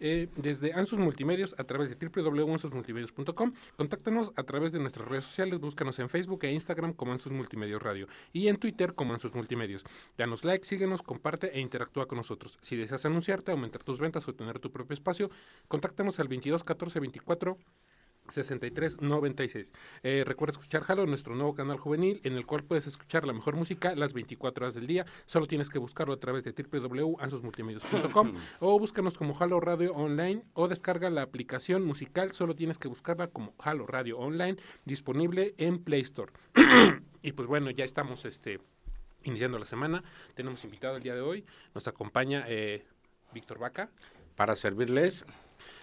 Eh, desde Ansus Multimedios a través de www.ansusmultimedios.com. Contáctanos a través de nuestras redes sociales, búscanos en Facebook e Instagram como Ansus Multimedios Radio y en Twitter como Ansus Multimedios. Danos like, síguenos, comparte e interactúa con nosotros. Si deseas anunciarte, aumentar tus ventas o tener tu propio espacio, contáctanos al 22 14 24 6396. Eh, recuerda escuchar Halo, nuestro nuevo canal juvenil, en el cual puedes escuchar la mejor música las 24 horas del día. Solo tienes que buscarlo a través de www.ansosmultimedios.com o búscanos como Halo Radio Online o descarga la aplicación musical. Solo tienes que buscarla como Halo Radio Online, disponible en Play Store. y pues bueno, ya estamos este, iniciando la semana. Tenemos invitado el día de hoy. Nos acompaña eh, Víctor Vaca. Para servirles.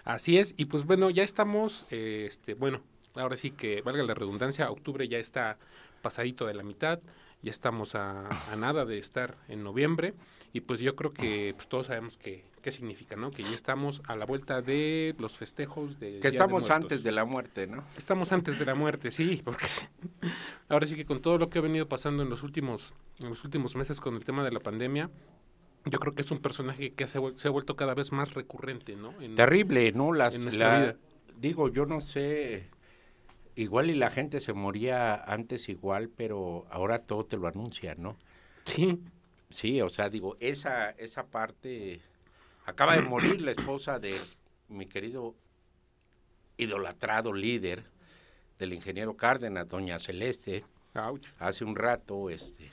Así es, y pues bueno, ya estamos, eh, este, bueno, ahora sí que valga la redundancia, octubre ya está pasadito de la mitad, ya estamos a, nada de estar en noviembre, y pues yo creo que pues, todos sabemos que, qué significa, ¿no? Que ya estamos a la vuelta de los festejos de... Que estamos antes de la muerte, ¿no? Estamos antes de la muerte, sí, porque ahora sí que con todo lo que ha venido pasando en los últimos, en los últimos meses con el tema de la pandemia, yo creo que es un personaje que se, ha vuelto cada vez más recurrente, ¿no? Terrible, ¿no? Las, la, Digo, yo no sé, igual y la gente se moría antes igual, pero ahora todo te lo anuncia, ¿no? Sí. Sí, o sea, digo, esa, esa parte... Acaba de morir la esposa de mi querido idolatrado líder del ingeniero Cárdenas, doña Celeste. Hace un rato, este,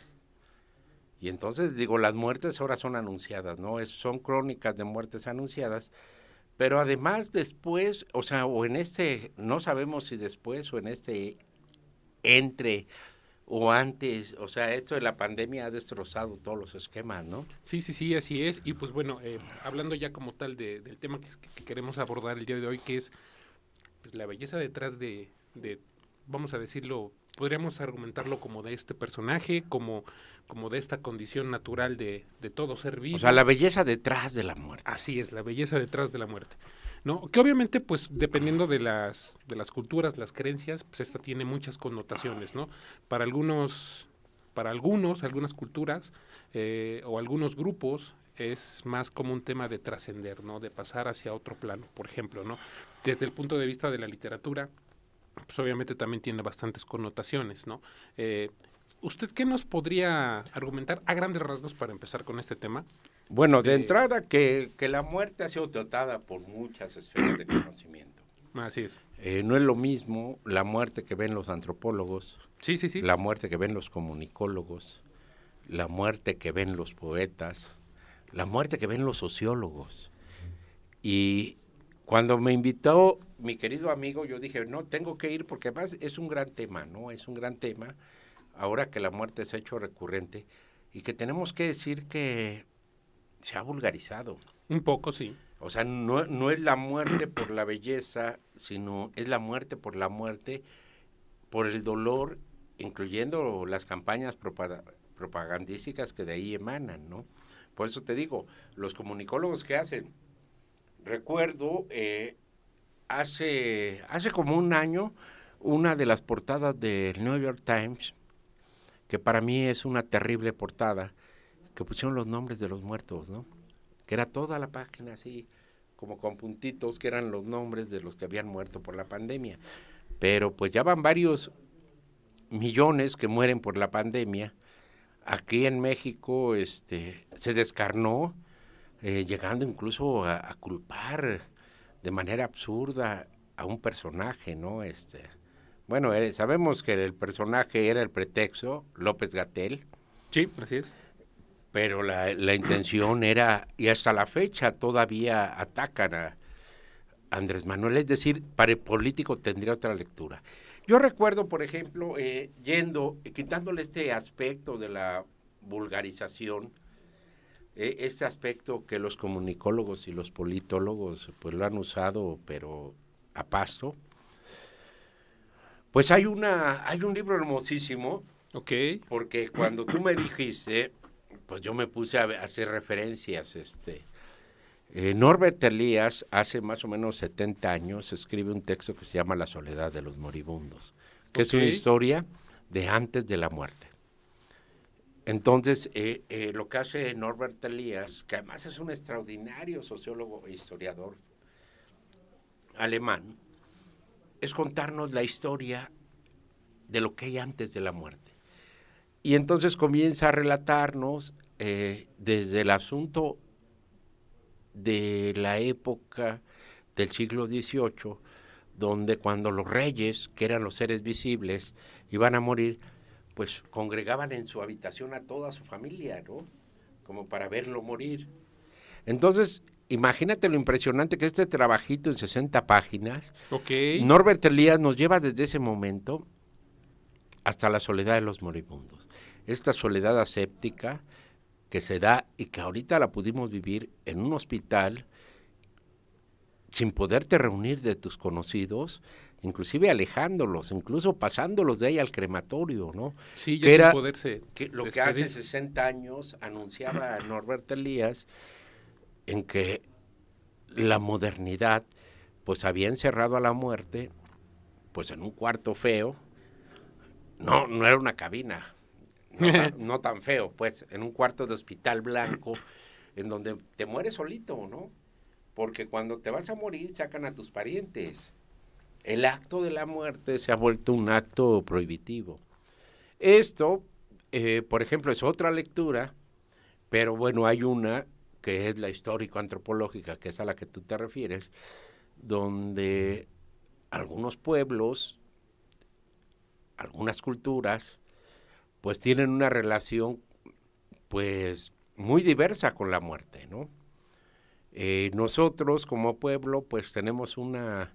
y entonces, digo, las muertes ahora son anunciadas, ¿no? son crónicas de muertes anunciadas, pero además después, o sea, o en este, no sabemos si después o en este entre o antes, o sea, esto de la pandemia ha destrozado todos los esquemas, ¿no? Sí, sí, sí, así es. Y pues bueno, eh, hablando ya como tal del tema que, queremos abordar el día de hoy, que es pues, la belleza detrás de, de, vamos a decirlo, podríamos argumentarlo como de este personaje, como, como de esta condición natural de, de, todo ser vivo. O sea, la belleza detrás de la muerte. Así es, la belleza detrás de la muerte. ¿No? Que obviamente, pues, dependiendo de las, de las culturas, las creencias, pues esta tiene muchas connotaciones, ¿no? Para algunos, para algunos, algunas culturas eh, o algunos grupos, es más como un tema de trascender, ¿no? De pasar hacia otro plano, por ejemplo, ¿no? Desde el punto de vista de la literatura, pues obviamente también tiene bastantes connotaciones, ¿no? Eh, ¿Usted qué nos podría argumentar a grandes rasgos para empezar con este tema? Bueno, de, eh, entrada que, la muerte ha sido tratada por muchas esferas de conocimiento. Así es. Eh, no es lo mismo la muerte que ven los antropólogos, sí, sí, sí. la muerte que ven los comunicólogos, la muerte que ven los poetas, la muerte que ven los sociólogos. Y cuando me invitó mi querido amigo, yo dije, no, tengo que ir porque además es un gran tema, ¿no? Es un gran tema, ahora que la muerte se ha hecho recurrente y que tenemos que decir que se ha vulgarizado. Un poco, sí. O sea, no, es la muerte por la belleza, sino es la muerte por la muerte, por el dolor, incluyendo las campañas propagandísticas que de ahí emanan, ¿no? Por eso te digo, los comunicólogos que hacen, recuerdo eh, hace, hace como un año una de las portadas del New York Times, que para mí es una terrible portada, que pusieron los nombres de los muertos, ¿no? Que era toda la página así, como con puntitos, que eran los nombres de los que habían muerto por la pandemia. Pero pues ya van varios millones que mueren por la pandemia. Aquí en México este, se descarnó, eh, llegando incluso a culpar de manera absurda a un personaje, ¿no? Este, bueno, eh, sabemos que el personaje era el pretexto, López Gatel. Sí, así es. Pero la, intención era, y hasta la fecha todavía atacan a Andrés Manuel, es decir, para el político tendría otra lectura. Yo recuerdo, por ejemplo, eh, yendo, quitándole este aspecto de la vulgarización, e, este aspecto que los comunicólogos y los politólogos pues lo han usado, pero a paso. Pues hay una, hay un libro hermosísimo. okay Porque cuando tú me dijiste, pues yo me puse a, hacer referencias, este. Eh, Norbert Elías, hace más o menos 70 años, escribe un texto que se llama La soledad de los moribundos, que es una historia de antes de la muerte. Entonces, eh, eh, lo que hace Norbert Elias, que además es un extraordinario sociólogo e historiador alemán, es contarnos la historia de lo que hay antes de la muerte. Y entonces comienza a relatarnos eh, desde el asunto de la época del siglo XVIII, donde cuando los reyes, que eran los seres visibles, iban a morir, pues congregaban en su habitación a toda su familia, ¿no? Como para verlo morir. Entonces, imagínate lo impresionante que este trabajito en 60 páginas, okay. Norbert Elías nos lleva desde ese momento hasta la soledad de los moribundos. Esta soledad aséptica que se da y que ahorita la pudimos vivir en un hospital sin poderte reunir de tus conocidos, inclusive alejándolos, incluso pasándolos de ahí al crematorio, ¿no? Sí, era, lo que hace 60 años anunciaba Norbert Elías en que la modernidad pues había encerrado a la muerte pues en un cuarto feo. No, no era una cabina. No, no tan feo, pues, en un cuarto de hospital blanco en donde te mueres solito, ¿no? Porque cuando te vas a morir sacan a tus parientes el acto de la muerte se ha vuelto un acto prohibitivo. Esto, eh, por ejemplo, es otra lectura, pero bueno, hay una que es la histórico-antropológica, que es a la que tú te refieres, donde algunos pueblos, algunas culturas, pues tienen una relación pues muy diversa con la muerte, ¿no? Eh, nosotros como pueblo pues tenemos una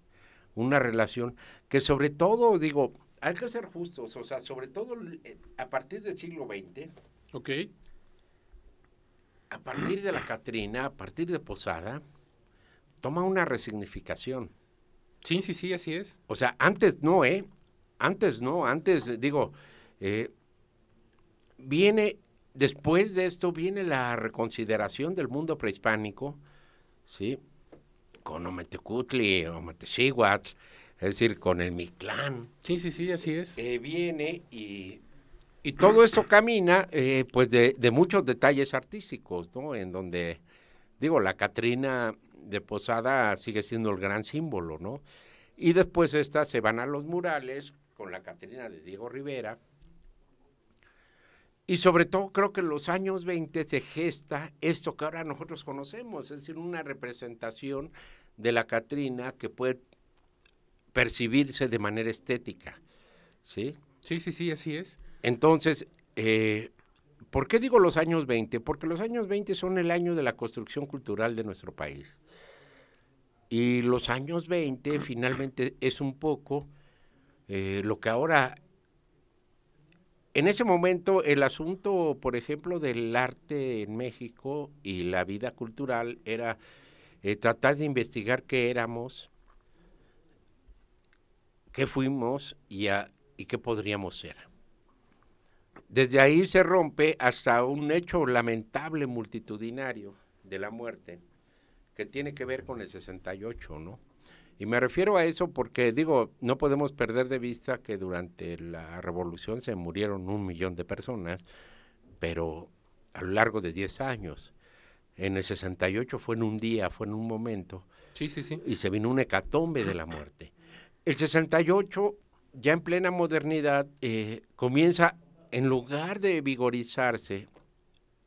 una relación que sobre todo, digo, hay que ser justos, o sea, sobre todo eh, a partir del siglo XX. Ok. A partir de la Catrina, a partir de Posada, toma una resignificación. Sí, sí, sí, así es. O sea, antes no, ¿eh? Antes no, antes, eh, digo, eh, viene, después de esto, viene la reconsideración del mundo prehispánico, ¿sí? con Ometecutli o es decir, con el Mictlán. Sí, sí, sí, así es. Eh, viene y, y, todo eso camina eh, pues de, muchos detalles artísticos, ¿no? En donde, digo, la Catrina de Posada sigue siendo el gran símbolo, ¿no? Y después estas se van a los murales con la Catrina de Diego Rivera, y sobre todo creo que en los años 20 se gesta esto que ahora nosotros conocemos, es decir, una representación de la Catrina que puede percibirse de manera estética. ¿Sí? Sí, sí, sí, así es. Entonces, eh, ¿por qué digo los años 20? Porque los años 20 son el año de la construcción cultural de nuestro país. Y los años 20 ah. finalmente es un poco eh, lo que ahora en ese momento, el asunto, por ejemplo, del arte en México y la vida cultural era eh, tratar de investigar qué éramos, qué fuimos y, y qué podríamos ser. Desde ahí se rompe hasta un hecho lamentable multitudinario de la muerte que tiene que ver con el 68, ¿no? Y me refiero a eso porque digo, no podemos perder de vista que durante la revolución se murieron un millón de personas, pero a lo largo de 10 años. En el 68 fue en un día, fue en un momento. Sí, Y se vino un hecatombe de la muerte. El 68, ya en plena modernidad, eh, comienza, en lugar de vigorizarse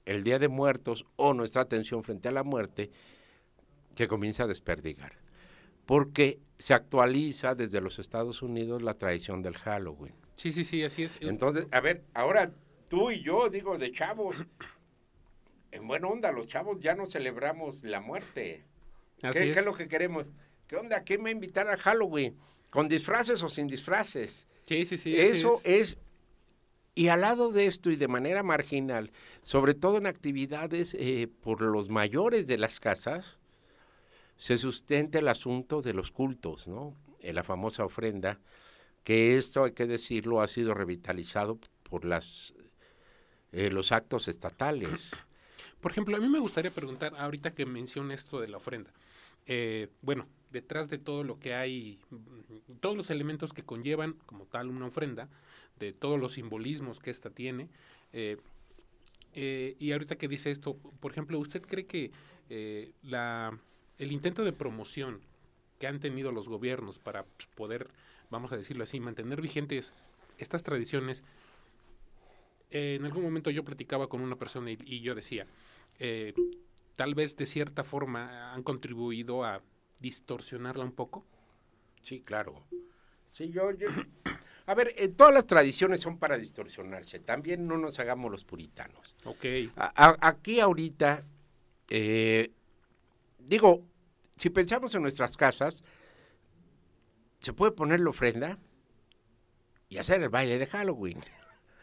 el Día de Muertos o nuestra atención frente a la muerte, que comienza a desperdigar porque se actualiza desde los Estados Unidos la tradición del Halloween. Sí, sí, sí, así es. Entonces, a ver, ahora tú y yo digo de chavos, en buena onda, los chavos ya no celebramos la muerte. Así ¿Qué, es. lo que queremos? ¿Qué onda? ¿Qué me invitar a Halloween? ¿Con disfraces o sin disfraces? Sí, sí, sí. Eso es. Y al lado de esto y de manera marginal, sobre todo en actividades eh, por los mayores de las casas, se sustenta el asunto de los cultos, ¿no? En eh, la famosa ofrenda, que esto hay que decirlo ha sido revitalizado por las eh, los actos estatales. Por ejemplo, a mí me gustaría preguntar ahorita que menciona esto de la ofrenda. Eh, bueno, detrás de todo lo que hay, mm, todos los elementos que conllevan como tal una ofrenda, de todos los simbolismos que ésta tiene. y ahorita que dice esto, por ejemplo, ¿usted cree que la el intento de promoción que han tenido los gobiernos para pues, poder, vamos a decirlo así, mantener vigentes estas tradiciones, eh, en algún momento yo platicaba con una persona y, yo decía, eh, tal vez de cierta forma han contribuido a distorsionarla un poco. Sí, claro. Sí, yo, A ver, eh, todas las tradiciones son para distorsionarse. También no nos hagamos los puritanos. Ok. aquí ahorita, digo, si pensamos en nuestras casas, se puede poner la ofrenda y hacer el baile de Halloween.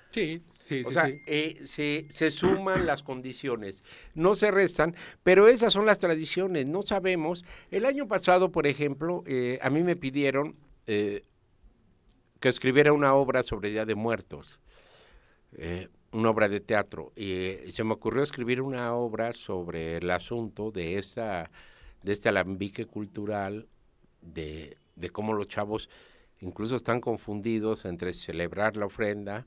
Sí, sí, o sea, eh, se, suman las condiciones, no se restan, pero esas son las tradiciones, no sabemos. El año pasado, por ejemplo, eh, a mí me pidieron eh, que escribiera una obra sobre Día de Muertos, una obra de teatro, y se me ocurrió escribir una obra sobre el asunto de esta de este alambique cultural, de, cómo los chavos incluso están confundidos entre celebrar la ofrenda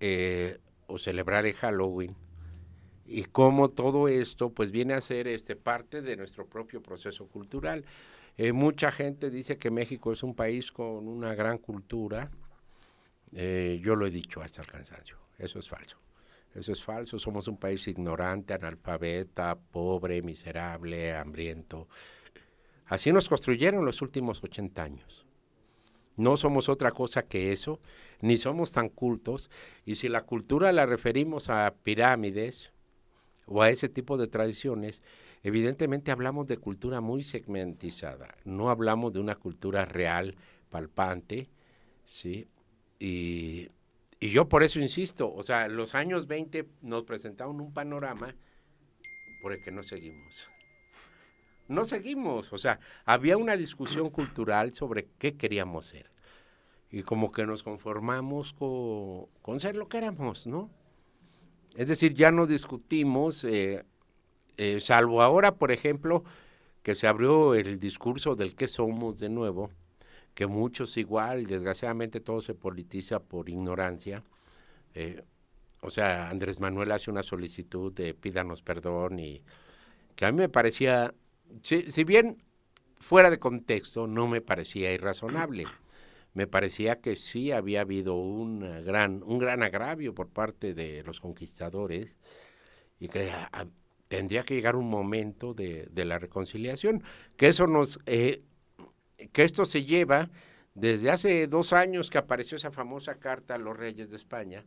eh, o, celebrar el Halloween. Y cómo todo esto pues viene a ser este, parte de nuestro propio proceso cultural. Eh, mucha gente dice que México es un país con una gran cultura. Eh, yo lo he dicho hasta el cansancio. Eso es falso. Eso es falso. Somos un país ignorante, analfabeta, pobre, miserable, hambriento. Así nos construyeron los últimos 80 años. No somos otra cosa que eso, ni somos tan cultos. Y si la cultura la referimos a pirámides o a ese tipo de tradiciones, evidentemente hablamos de cultura muy segmentizada. No hablamos de una cultura real, palpante, ¿sí? Y y yo por eso insisto, o sea, los años 20 nos presentaron un panorama por el que no seguimos. No seguimos, o sea, había una discusión cultural sobre qué queríamos ser. Y como que nos conformamos con, ser lo que éramos, ¿no? Es decir, ya no discutimos, eh, eh, salvo ahora, por ejemplo, que se abrió el discurso del qué somos de nuevo que muchos igual, desgraciadamente todo se politiza por ignorancia. Eh, o sea, Andrés Manuel hace una solicitud de pídanos perdón y que a mí me parecía, si, bien fuera de contexto, no me parecía irrazonable. Me parecía que sí había habido un gran, un gran agravio por parte de los conquistadores y que ah, ah, tendría que llegar un momento de, la reconciliación, que eso nos eh, que esto se lleva desde hace dos años que apareció esa famosa carta a los reyes de España,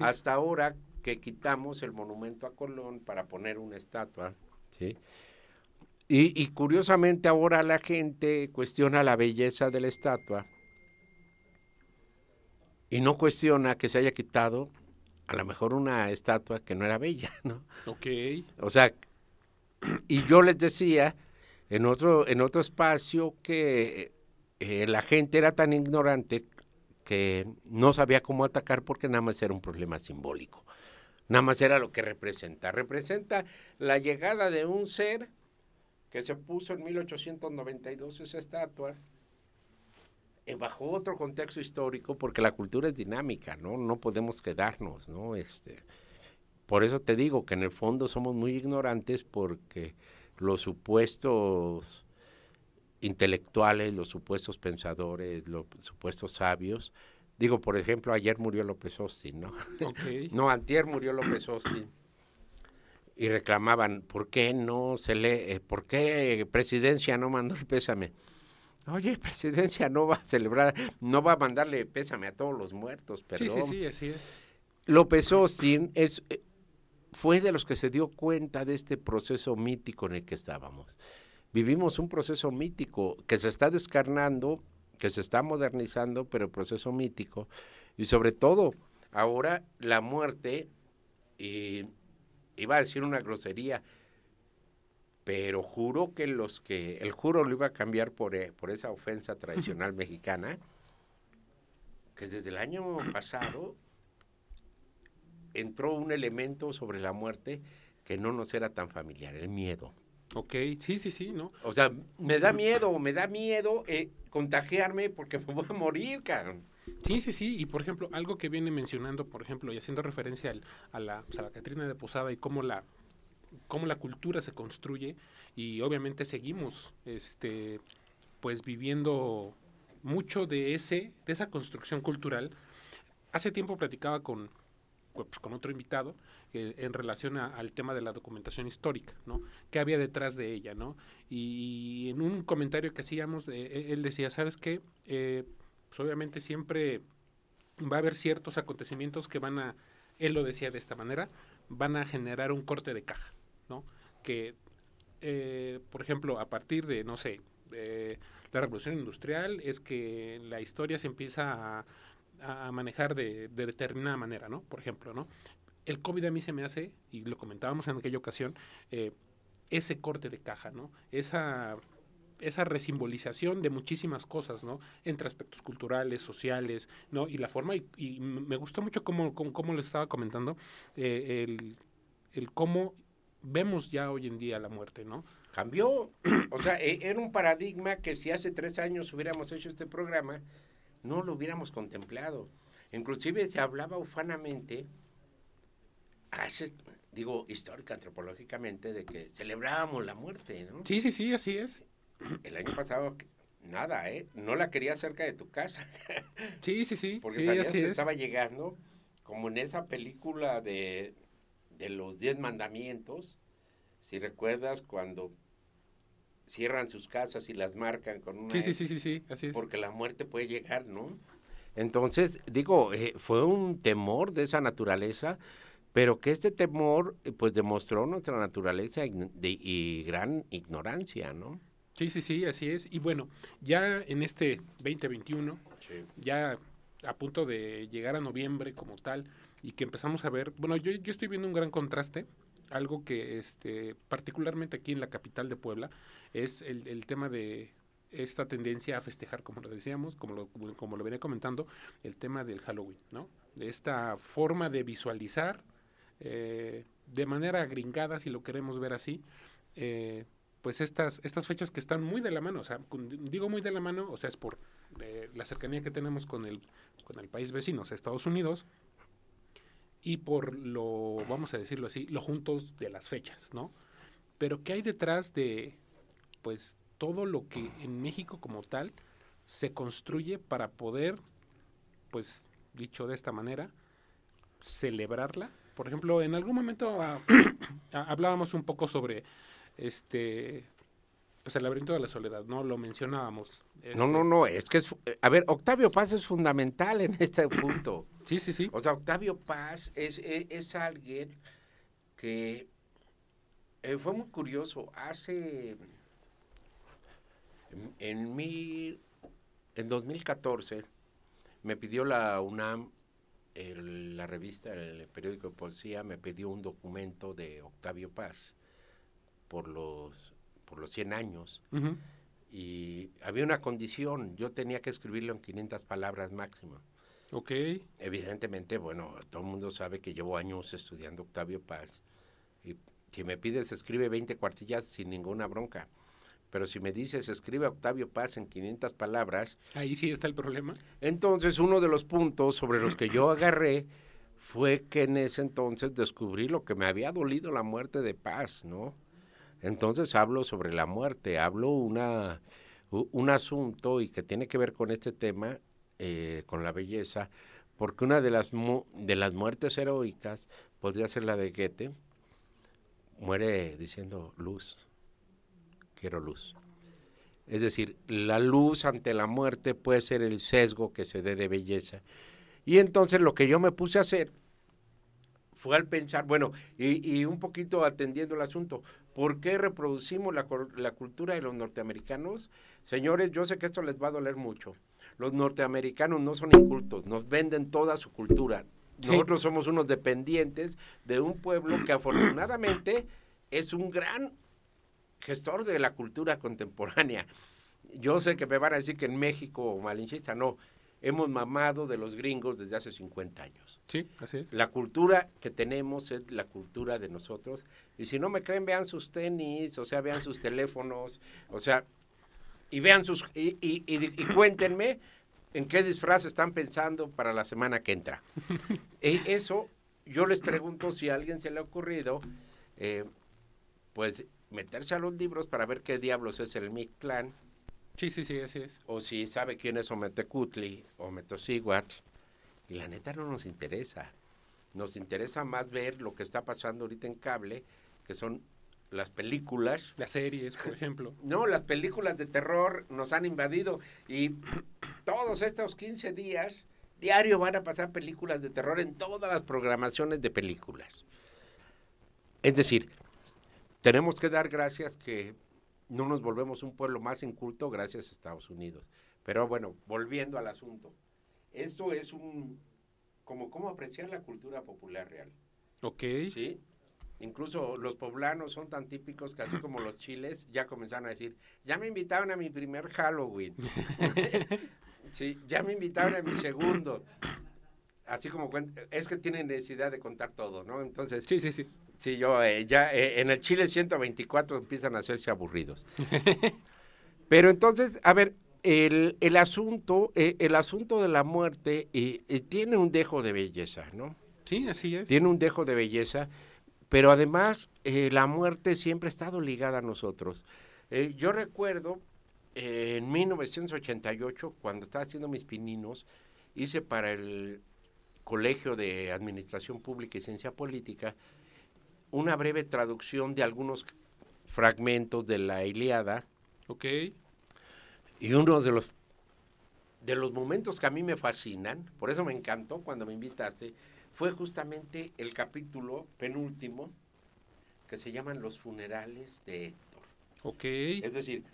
hasta ahora que quitamos el monumento a Colón para poner una estatua, Y, curiosamente ahora la gente cuestiona la belleza de la estatua y no cuestiona que se haya quitado a lo mejor una estatua que no era bella, ¿no? Ok. O sea, y yo les decía en otro, en otro espacio que eh, la gente era tan ignorante que no sabía cómo atacar porque nada más era un problema simbólico. Nada más era lo que representa. Representa la llegada de un ser que se puso en 1892 esa estatua eh, bajo otro contexto histórico porque la cultura es dinámica, ¿no? No podemos quedarnos, ¿no? Este, por eso te digo que en el fondo somos muy ignorantes porque los supuestos intelectuales, los supuestos pensadores, los supuestos sabios. Digo, por ejemplo, ayer murió López Ostin, ¿no? no, antier murió López Ostin. Y reclamaban, ¿por qué no se le, eh, por qué presidencia no mandó el pésame? Oye, presidencia no va a celebrar, no va a mandarle pésame a todos los muertos, perdón. Sí, sí, sí, así es. López Ostin es, eh, fue de los que se dio cuenta de este proceso mítico en el que estábamos. Vivimos un proceso mítico que se está descarnando, que se está modernizando, pero proceso mítico, y sobre todo ahora la muerte, y iba a decir una grosería, pero juro que los que, el juro lo iba a cambiar por, eh, por esa ofensa tradicional mexicana, que desde el año pasado entró un elemento sobre la muerte que no nos era tan familiar, el miedo. Ok, sí, sí, sí, ¿no? O sea, me da miedo, me da miedo eh, contagiarme porque me voy a morir, cabrón. Sí, sí, sí. Y por ejemplo, algo que viene mencionando, por ejemplo, y haciendo referencia a la, pues, a Catrina de Posada y cómo la, cómo la cultura se construye, y obviamente seguimos este pues viviendo mucho de ese, de esa construcción cultural. Hace tiempo platicaba con, pues, con otro invitado eh, en relación al tema de la documentación histórica, ¿no? ¿Qué había detrás de ella, ¿no? Y, en un comentario que hacíamos, eh, eh, él decía, ¿sabes qué? Pues, obviamente siempre va a haber ciertos acontecimientos que van a, él lo decía de esta manera, van a generar un corte de caja, ¿no? Que, por ejemplo, a partir de, no sé, la revolución industrial es que la historia se empieza a a, manejar de, determinada manera, ¿no? Por ejemplo, ¿no? El COVID a mí se me hace, y lo comentábamos en aquella ocasión, eh, ese corte de caja, ¿no? Esa esa resimbolización de muchísimas cosas, ¿no? Entre aspectos culturales, sociales, ¿no? Y la forma, y, me gustó mucho cómo, cómo, lo estaba comentando, eh, el, el, cómo vemos ya hoy en día la muerte, ¿no? Cambió, o sea, e, era un paradigma que si hace tres años hubiéramos hecho este programa, no lo hubiéramos contemplado. Inclusive se hablaba ufanamente, hace, digo, histórica, antropológicamente, de que celebrábamos la muerte, ¿no? Sí, sí, sí, así es. El año pasado, nada, ¿eh? No la quería cerca de tu casa. Sí, sí, sí. Porque sí, que estaba llegando, como en esa película de, de los diez mandamientos, si recuerdas cuando cierran sus casas y las marcan con una... Sí, sí, sí, sí, así es. Porque la muerte puede llegar, ¿no? Entonces, digo, eh, fue un temor de esa naturaleza, pero que este temor eh, pues demostró nuestra naturaleza y gran ignorancia, ¿no? Sí, sí, sí, así es. Y bueno, ya en este 2021, ya a punto de llegar a noviembre como tal, y que empezamos a ver, bueno, yo, yo estoy viendo un gran contraste, algo que este, particularmente aquí en la capital de Puebla, es el, tema de esta tendencia a festejar, como lo decíamos, como lo, como lo venía comentando, el tema del Halloween, ¿no? De esta forma de visualizar eh, de manera gringada, si lo queremos ver así, eh, pues estas, estas fechas que están muy de la mano, o sea, digo muy de la mano, o sea, es por eh, la cercanía que tenemos con el, con el país vecino, o sea, Estados Unidos, y por lo, vamos a decirlo así, lo juntos de las fechas, ¿no? Pero ¿qué hay detrás de, pues todo lo que en México como tal se construye para poder, pues dicho de esta manera, celebrarla. Por ejemplo, en algún momento ah, hablábamos un poco sobre este pues el laberinto de la soledad, ¿no? Lo mencionábamos. No, este no, no, es que es... Eh, a ver, Octavio Paz es fundamental en este punto. sí, sí, sí. O sea, Octavio Paz es, alguien que eh, fue muy curioso. Hace en, en, en 2014 me pidió la UNAM, la revista, el periódico de poesía, me pidió un documento de Octavio Paz por los, por los 100 años. Y había una condición, yo tenía que escribirlo en 500 palabras máximo. Ok. Evidentemente, bueno, todo el mundo sabe que llevo años estudiando Octavio Paz. Y si me pides, escribe 20 cuartillas sin ninguna bronca. Pero si me dices, escribe Octavio Paz en 500 palabras. Ahí sí está el problema. Entonces, uno de los puntos sobre los que yo agarré fue que en ese entonces descubrí lo que me había dolido la muerte de Paz, ¿no? Entonces hablo sobre la muerte, hablo una, un asunto y que tiene que ver con este tema, eh, con la belleza, porque una de las, de las muertes heroicas podría ser la de Goethe, muere diciendo luz quiero luz. Es decir, la luz ante la muerte puede ser el sesgo que se dé de belleza. Y entonces lo que yo me puse a hacer fue al pensar, bueno, y, un poquito atendiendo el asunto, ¿por qué reproducimos la, cultura de los norteamericanos? Señores, yo sé que esto les va a doler mucho. Los norteamericanos no son incultos, nos venden toda su cultura. Nosotros somos unos dependientes de un pueblo que afortunadamente es un gran gestor de la cultura contemporánea. Yo sé que me van a decir que en México o malinchista, no. Hemos mamado de los gringos desde hace 50 años. Sí, así es. La cultura que tenemos es la cultura de nosotros. Y si no me creen, vean sus tenis, o sea, vean sus teléfonos, o sea, y vean sus. y, cuéntenme en qué disfraz están pensando para la semana que entra. Y e, Eso yo les pregunto si a alguien se le ha ocurrido, eh, pues meterse a los libros para ver qué diablos es el MIG-Clan. Sí, sí, sí, así es. O si sabe quién es Ometecutli o Metosíhuatl. Y la neta no nos interesa. Nos interesa más ver lo que está pasando ahorita en cable, que son las películas. Las series, por ejemplo. no, las películas de terror nos han invadido. Y todos estos 15 días, diario van a pasar películas de terror en todas las programaciones de películas. Es decir, tenemos que dar gracias que no nos volvemos un pueblo más inculto gracias a Estados Unidos. Pero bueno, volviendo al asunto, esto es un, como cómo apreciar la cultura popular real. Ok. Sí. Incluso los poblanos son tan típicos que así como los chiles ya comenzaron a decir, ya me invitaron a mi primer Halloween. sí, ya me invitaron a mi segundo. Así como es que tienen necesidad de contar todo, ¿no? Entonces, sí, sí, sí. Sí, yo eh, ya eh, en el Chile 124 empiezan a hacerse aburridos. Pero entonces, a ver, el, asunto, eh, el asunto de la muerte tiene un dejo de belleza, ¿no? Sí, así es. Tiene un dejo de belleza, pero además la muerte siempre ha estado ligada a nosotros. yo recuerdo en 1988, cuando estaba haciendo mis pininos, hice para el Colegio de Administración Pública y Ciencia Política, una breve traducción de algunos fragmentos de la Iliada. Ok. Y uno de los, de los momentos que a mí me fascinan, por eso me encantó cuando me invitaste, fue justamente el capítulo penúltimo que se llaman Los funerales de Héctor. Ok. Es decir,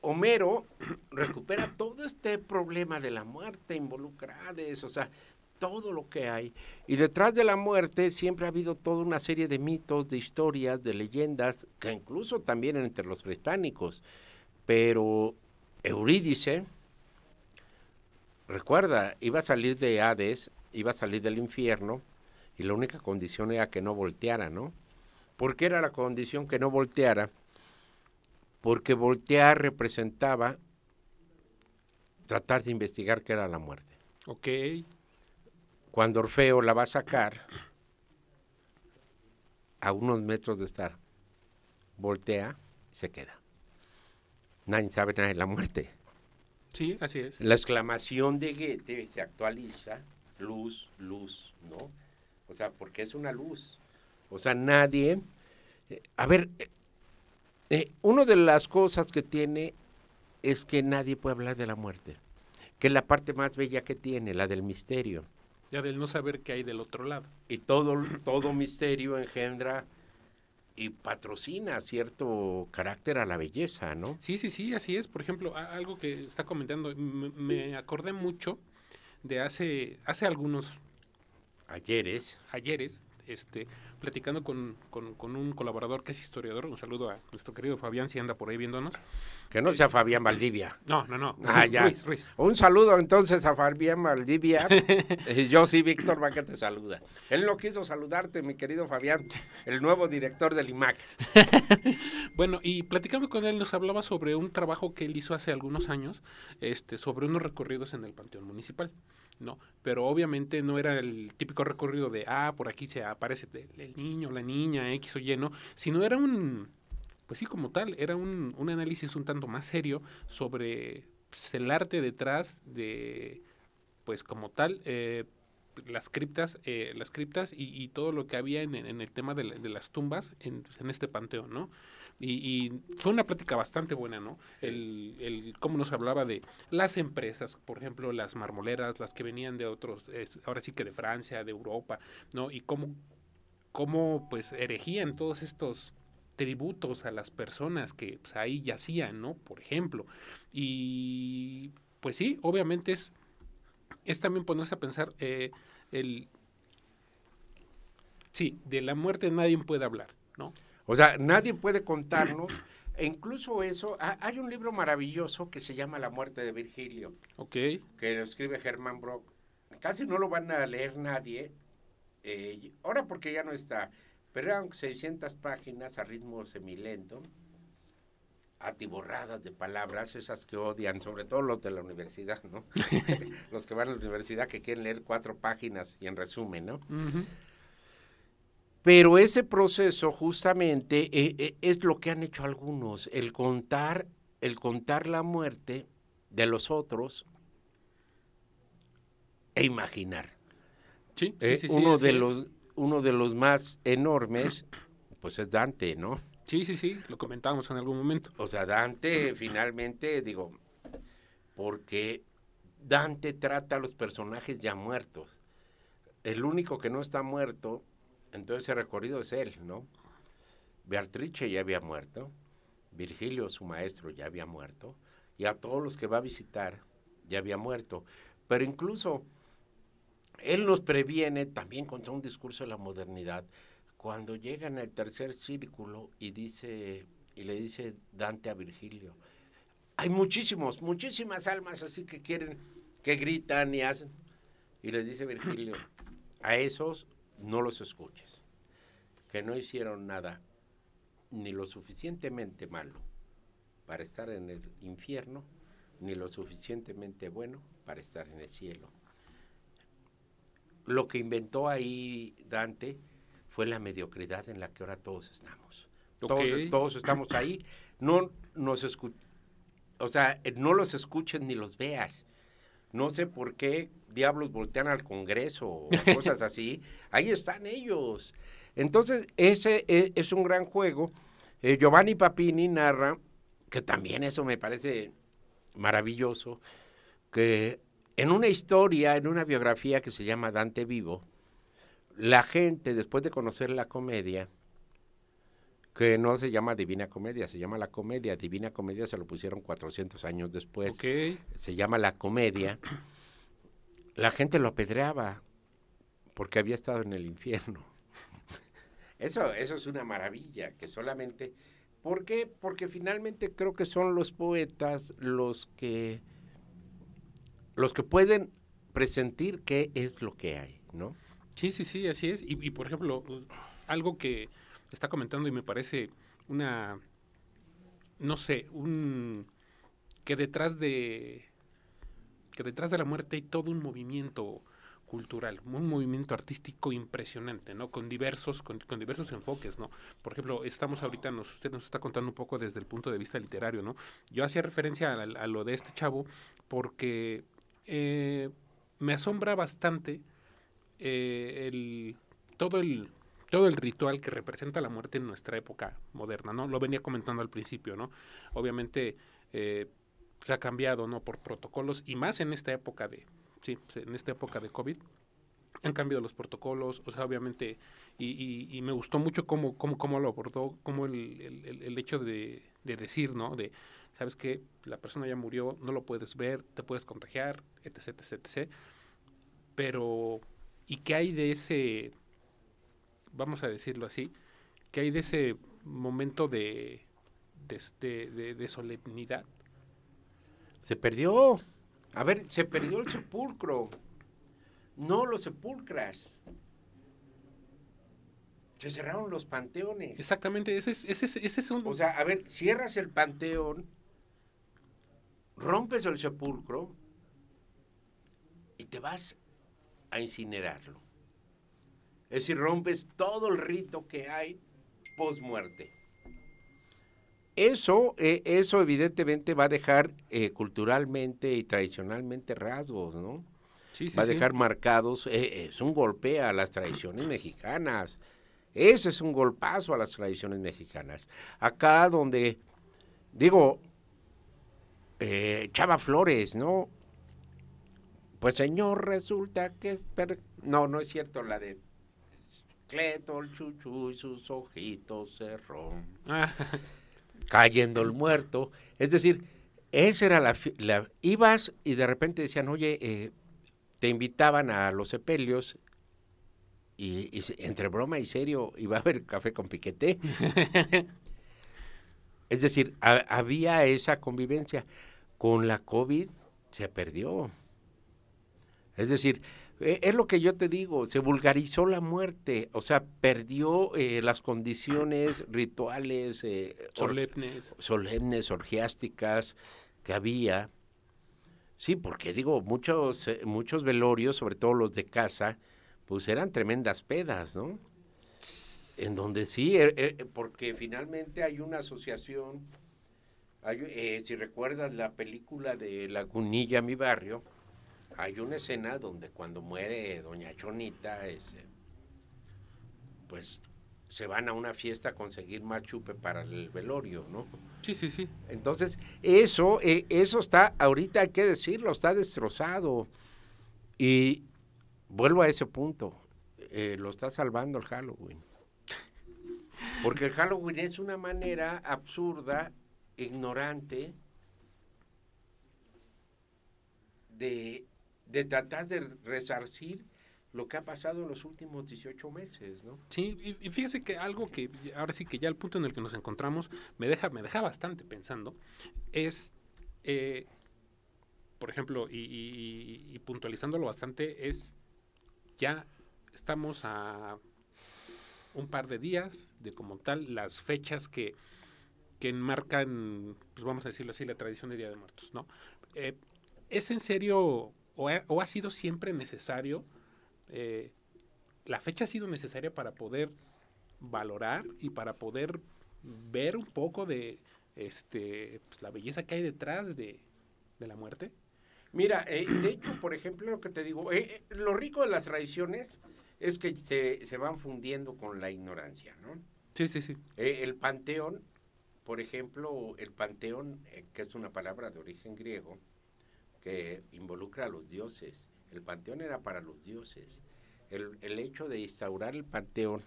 Homero recupera todo este problema de la muerte involucrada, o sea, todo lo que hay. Y detrás de la muerte siempre ha habido toda una serie de mitos, de historias, de leyendas, que incluso también entre los británicos. Pero Eurídice, recuerda, iba a salir de Hades, iba a salir del infierno, y la única condición era que no volteara, ¿no? ¿Por qué era la condición que no volteara? Porque voltear representaba tratar de investigar qué era la muerte. Ok cuando Orfeo la va a sacar, a unos metros de estar, voltea, se queda. Nadie sabe nada de la muerte. Sí, así es. La exclamación de Goethe se actualiza, luz, luz, ¿no? O sea, porque es una luz. O sea, nadie... Eh, a ver, eh, eh, una de las cosas que tiene es que nadie puede hablar de la muerte, que es la parte más bella que tiene, la del misterio. Ya del no saber qué hay del otro lado. Y todo, todo misterio engendra y patrocina cierto carácter a la belleza, ¿no? Sí, sí, sí, así es. Por ejemplo, algo que está comentando, me, acordé mucho de hace, hace algunos... Ayeres. Ayeres, este, platicando con, un colaborador que es historiador, un saludo a nuestro querido Fabián, si anda por ahí viéndonos. Que no eh, sea Fabián Valdivia. No, no, no. Ah, ya. Un saludo entonces a Fabián Valdivia. Yo sí, Víctor va que te saluda. Él no quiso saludarte, mi querido Fabián, el nuevo director del IMAC. bueno, y platicando con él nos hablaba sobre un trabajo que él hizo hace algunos años, este, sobre unos recorridos en el Panteón Municipal. ¿no? Pero obviamente no era el típico recorrido de, ah, por aquí se aparece el niño, la niña, X o Y, ¿no? Sino era un, pues sí, como tal, era un, análisis un tanto más serio sobre pues, el arte detrás de, pues como tal, eh, las criptas, eh, las criptas y, todo lo que había en, el tema de, las tumbas en, este panteón, ¿no? Y, fue una plática bastante buena, ¿no? El, el cómo nos hablaba de las empresas, por ejemplo, las marmoleras, las que venían de otros, ahora sí que de Francia, de Europa, ¿no? Y cómo, cómo pues erigían todos estos tributos a las personas que pues, ahí yacían, ¿no? Por ejemplo. Y pues sí, obviamente es es también ponerse a pensar eh, el... Sí, de la muerte nadie puede hablar, ¿no? O sea, nadie puede contarnos. E incluso eso, hay un libro maravilloso que se llama La muerte de Virgilio. Ok. Que lo escribe Germán Brock. Casi no lo van a leer nadie. Eh, ahora porque ya no está. Pero eran 600 páginas a ritmo semilento atiborradas de palabras, esas que odian, sobre todo los de la universidad, ¿no? los que van a la universidad que quieren leer cuatro páginas y en resumen, ¿no? Pero ese proceso justamente eh, eh, es lo que han hecho algunos, el contar, el contar la muerte de los otros e imaginar. Sí, sí, eh, uno de los uno de los más enormes, pues es Dante, ¿no? Sí, sí, sí, lo comentábamos en algún momento. O sea, Dante finalmente, digo, porque Dante trata a los personajes ya muertos. El único que no está muerto entonces ese recorrido es él, ¿no? Beatrice ya había muerto, Virgilio, su maestro, ya había muerto, y a todos los que va a visitar ya había muerto. Pero incluso él nos previene también contra un discurso de la modernidad cuando llegan al tercer círculo y dice y le dice Dante a Virgilio, hay muchísimos, muchísimas almas así que quieren, que gritan y hacen. Y les dice Virgilio, a esos no los escuches, que no hicieron nada ni lo suficientemente malo para estar en el infierno, ni lo suficientemente bueno para estar en el cielo. Lo que inventó ahí Dante fue la mediocridad en la que ahora todos estamos. Todos, todos, estamos ahí. No nos o sea, no los escuches ni los veas. No sé por qué diablos voltean al Congreso o cosas así. ahí están ellos. Entonces, ese e, es, un gran juego. Eh, Giovanni Papini narra, que también eso me parece maravilloso, que en una historia, en una biografía que se llama Dante Vivo, la gente, después de conocer la comedia, que no se llama Divina Comedia, se llama La Comedia. Divina Comedia se lo pusieron 400 años después. Okay. Se llama La Comedia. La gente lo apedreaba porque había estado en el infierno. eso, eso es una maravilla, que solamente... ¿Por qué? Porque finalmente creo que son los poetas los que, los que pueden presentir qué es lo que hay, ¿no? Sí, sí, sí, así es. Y, por ejemplo, algo que está comentando y me parece una, no sé, un que detrás de que detrás de la muerte hay todo un movimiento cultural, un movimiento artístico impresionante, ¿no? Con diversos, con, diversos enfoques, ¿no? Por ejemplo, estamos ahorita, nos, usted nos está contando un poco desde el punto de vista literario, ¿no? Yo hacía referencia a, lo de este chavo porque eh, me asombra bastante eh, el, todo, el, todo el ritual que representa la muerte en nuestra época moderna, ¿no? Lo venía comentando al principio, ¿no? Obviamente eh, se ha cambiado, ¿no? Por protocolos y más en esta época de, sí, en esta época de COVID. Han cambiado los protocolos, o sea, obviamente, y, me gustó mucho cómo, cómo, cómo lo abordó, cómo el, el, el hecho de, de decir, ¿no? De, sabes que la persona ya murió, no lo puedes ver, te puedes contagiar, etc, etc, etc. Pero ¿Y qué hay de ese, vamos a decirlo así, qué hay de ese momento de, de, solemnidad? Se perdió. A ver, se perdió el sepulcro. No los sepulcras. Se cerraron los panteones. Exactamente, ese es, ese, es, ese O sea, a ver, cierras el panteón, rompes el sepulcro y te vas a incinerarlo. Es decir, rompes todo el rito que hay post muerte. Eso, eh, eso evidentemente va a dejar eh, culturalmente y tradicionalmente rasgos, ¿no? Sí, sí, va a dejar marcados, eh, es un golpe a las tradiciones mexicanas. Ese es un golpazo a las tradiciones mexicanas. Acá donde, digo, Chava Flores, ¿no? Pues señor, resulta que es... No, no es cierto la de... Cleto el chuchu y sus ojitos cerró. Cayendo el muerto. Es decir, esa era la, Ibas y de repente decían, oye, eh, te invitaban a los sepelios y, entre broma y serio iba a haber café con piquete. es decir, había esa convivencia. Con la COVID se perdió. Es decir, e, es lo que yo te digo, se vulgarizó la muerte, o sea, perdió eh, las condiciones rituales eh, solemnes. orgiásticas que había. Sí, porque digo, muchos, eh, muchos velorios, sobre todo los de casa, pues eran tremendas pedas, ¿no? En donde sí, porque finalmente hay una asociación, si recuerdas la película de Lagunilla, mi barrio, hay una escena donde cuando muere doña Chonita, pues se van a una fiesta a conseguir más chupe para el velorio, ¿no? Sí, sí, sí. Entonces, eso, eh, eso está, ahorita hay que decirlo, está destrozado. Y vuelvo a ese punto, eh, lo está salvando el Halloween. Porque el Halloween es una manera absurda, ignorante, de de tratar de resarcir lo que ha pasado en los últimos 18 meses, ¿no? Sí, y, fíjese que algo que ahora sí que ya el punto en el que nos encontramos me deja, me deja bastante pensando, es, eh, por ejemplo, y, puntualizándolo bastante, es ya estamos a un par de días de como tal las fechas que, que enmarcan, pues vamos a decirlo así, la tradición de Día de Muertos, ¿no? Eh, ¿Es en serio o, ha sido siempre necesario, eh, la fecha ha sido necesaria para poder valorar y para poder ver un poco de este, pues, la belleza que hay detrás de, la muerte? Mira, eh, de hecho, por ejemplo, lo que te digo, eh, lo rico de las tradiciones es que se, van fundiendo con la ignorancia, ¿no? Sí, sí, sí. el panteón, por ejemplo, el panteón, que es una palabra de origen griego, que involucra a los dioses. El panteón era para los dioses. El, hecho de instaurar el panteón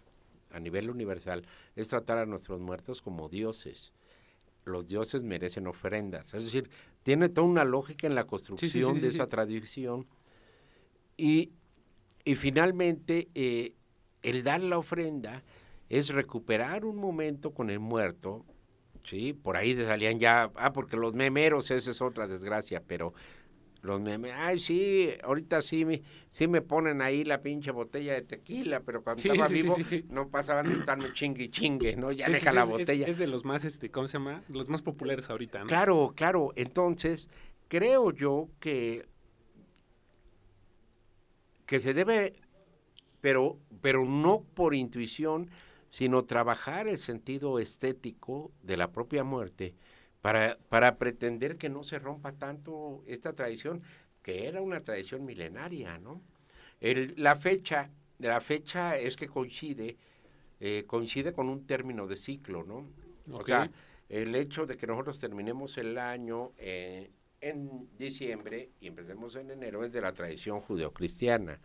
a nivel universal es tratar a nuestros muertos como dioses. Los dioses merecen ofrendas. Es decir, tiene toda una lógica en la construcción de esa tradición. Y, finalmente, eh, el dar la ofrenda es recuperar un momento con el muerto. Sí, por ahí salían ya, ah, porque los memeros, esa es otra desgracia, pero los memes, ay sí, ahorita sí me, sí me ponen ahí la pinche botella de tequila, pero cuando estaba vivo no pasaban de estarme chingue chingue, ¿no? Ya deja la botella. Es, de los más, este, ¿cómo se llama? Los más populares ahorita, ¿no? Claro, claro. Entonces, creo yo que, que se debe, pero, pero no por intuición, sino trabajar el sentido estético de la propia muerte para, para pretender que no se rompa tanto esta tradición, que era una tradición milenaria, ¿no? la fecha, la fecha es que coincide, eh, coincide con un término de ciclo, ¿no? O sea, el hecho de que nosotros terminemos el año eh, en diciembre y empecemos en enero es de la tradición judeocristiana.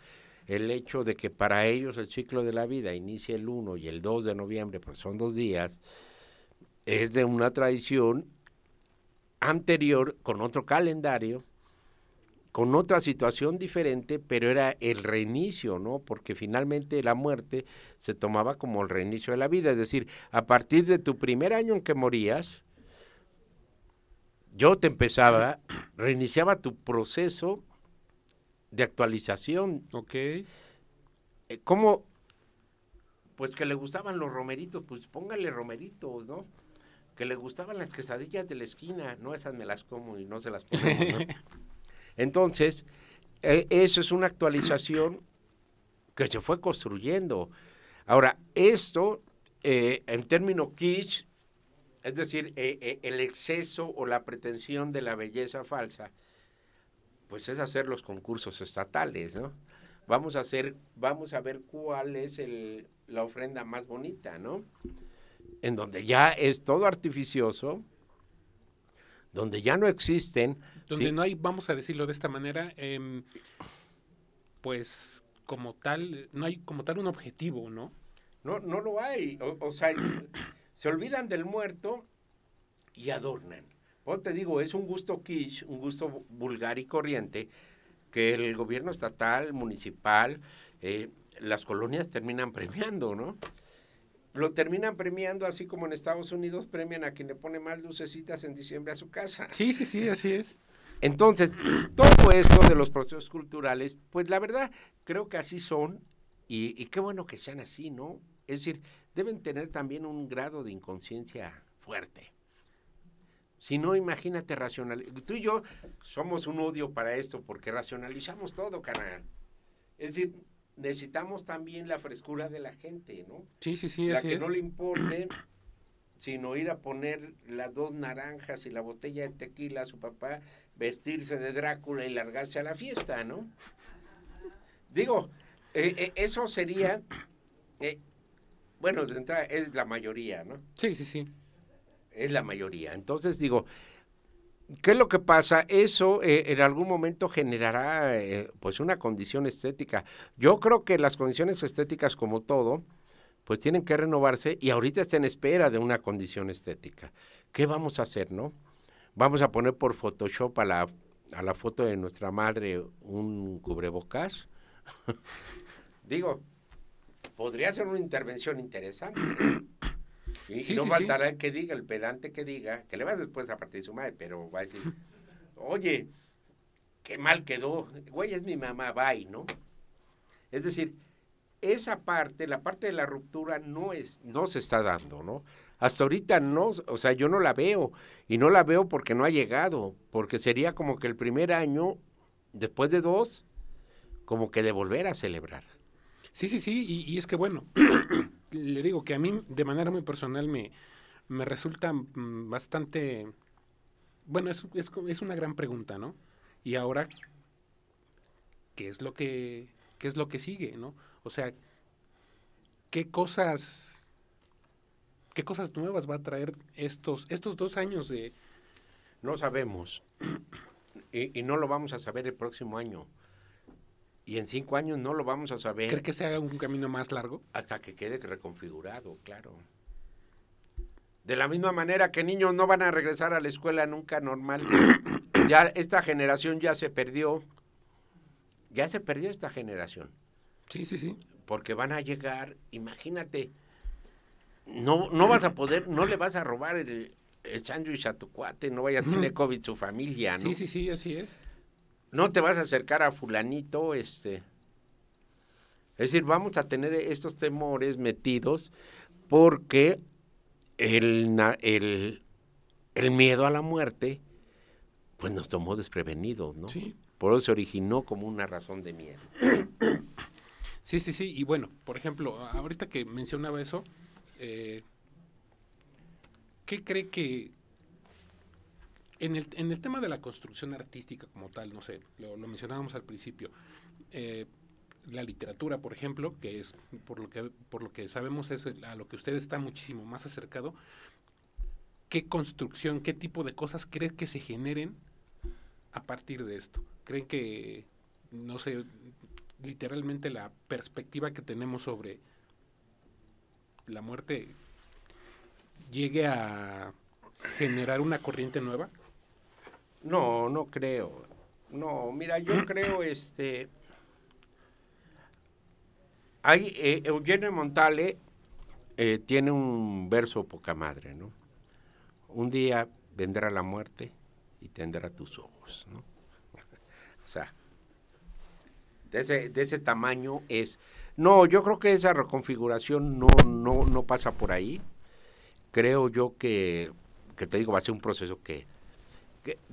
El hecho de que para ellos el ciclo de la vida inicia el 1 y el 2 de noviembre, pues son dos días, es de una tradición anterior con otro calendario, con otra situación diferente, pero era el reinicio, ¿no? Porque finalmente la muerte se tomaba como el reinicio de la vida, es decir, a partir de tu primer año en que morías, yo te empezaba, reiniciaba tu proceso de actualización. Ok. Eh, ¿Cómo? Pues que le gustaban los romeritos, pues póngale romeritos, ¿no? que le gustaban las quesadillas de la esquina, no esas me las como y no se las pongo. Entonces, e, eso es una actualización que se fue construyendo. Ahora, esto, eh, en término kitsch, es decir, e, e, el exceso o la pretensión de la belleza falsa, pues es hacer los concursos estatales, ¿no? Vamos a hacer, vamos a ver cuál es el, la ofrenda más bonita, ¿no? en donde ya es todo artificioso, donde ya no existen. Donde no hay, vamos a decirlo de esta manera, em, pues como tal, no hay como tal un objetivo, ¿no? No, no lo hay. O, sea, se olvidan del muerto y adornan. Pues te digo, es un gusto quiche, un gusto vulgar y corriente, que el gobierno estatal, municipal, eh, las colonias terminan premiando, ¿no? lo terminan premiando así como en Estados Unidos premian a quien le pone más lucecitas en diciembre a su casa. Sí, sí, sí, así es. Entonces, todo esto de los procesos culturales, pues la verdad, creo que así son y, qué bueno que sean así, ¿no? Es decir, deben tener también un grado de inconsciencia fuerte. Si no, imagínate racional. Tú y yo somos un odio para esto porque racionalizamos todo, canal Es decir, necesitamos también la frescura de la gente, ¿no? Sí, sí, sí. La que no le importe, sino ir a poner las dos naranjas y la botella de tequila a su papá, vestirse de Drácula y largarse a la fiesta, ¿no? Digo, eh, eh, eso sería, eh, bueno, de entrada es la mayoría, ¿no? Sí, sí, sí. Es la mayoría. Entonces digo, ¿Qué es lo que pasa? Eso eh, en algún momento generará eh, pues una condición estética. Yo creo que las condiciones estéticas como todo, pues tienen que renovarse y ahorita está en espera de una condición estética. ¿Qué vamos a hacer, no? Vamos a poner por Photoshop a la, a la foto de nuestra madre un cubrebocas. Digo, podría ser una intervención interesante. Y, no faltará el que diga, el pedante que diga, que le va después a partir de su madre, pero va a decir, oye, qué mal quedó, güey, es mi mamá, bye, ¿no? Es decir, esa parte, la parte de la ruptura no es, no se está dando, ¿no? Hasta ahorita no, o sea, yo no la veo y no la veo porque no ha llegado, porque sería como que el primer año, después de dos, como que de volver a celebrar. Sí, sí, sí, y, y es que bueno, le digo que a mí de manera muy personal me, me resulta mm, bastante... Bueno, es, es una gran pregunta, ¿no? Y ahora, ¿qué es lo que, qué es lo que sigue, ¿no? O sea, ¿qué cosas, qué cosas nuevas va a traer estos, estos dos años de... No sabemos. y no lo vamos a saber el próximo año. Y en cinco años no lo vamos a saber. ¿Cree que se haga un camino más largo? Hasta que quede reconfigurado, claro. De la misma manera que niños no van a regresar a la escuela nunca normal. ya esta generación ya se perdió. Ya se perdió esta generación. Sí, sí, sí. Porque van a llegar, imagínate, no, no vas a poder, no le vas a robar el, el sándwich a tu no vaya a tener COVID su familia, ¿no? Sí, sí, sí, así es no te vas a acercar a fulanito, este. Es decir, vamos a tener estos temores metidos porque el, el, miedo a la muerte, pues nos tomó desprevenidos, ¿no? Sí. Por eso se originó como una razón de miedo. Sí, sí, sí. Y bueno, por ejemplo, ahorita que mencionaba eso, eh, ¿qué cree que, en el, en el tema de la construcción artística como tal, no sé, lo, mencionábamos al principio, eh, la literatura, por ejemplo, que es por lo que, por lo que sabemos es a lo que usted está muchísimo más acercado, ¿qué construcción, qué tipo de cosas cree que se generen a partir de esto? ¿Creen que, no sé, literalmente la perspectiva que tenemos sobre la muerte llegue a generar una corriente nueva? No, no creo. No, mira, yo creo este. Hay, eh, Eugenio Montale eh, tiene un verso poca madre, ¿no? Un día vendrá la muerte y tendrá tus ojos, ¿no? o sea, de ese, tamaño es. No, yo creo que esa reconfiguración no, no, no pasa por ahí. Creo yo que, que te digo, va a ser un proceso que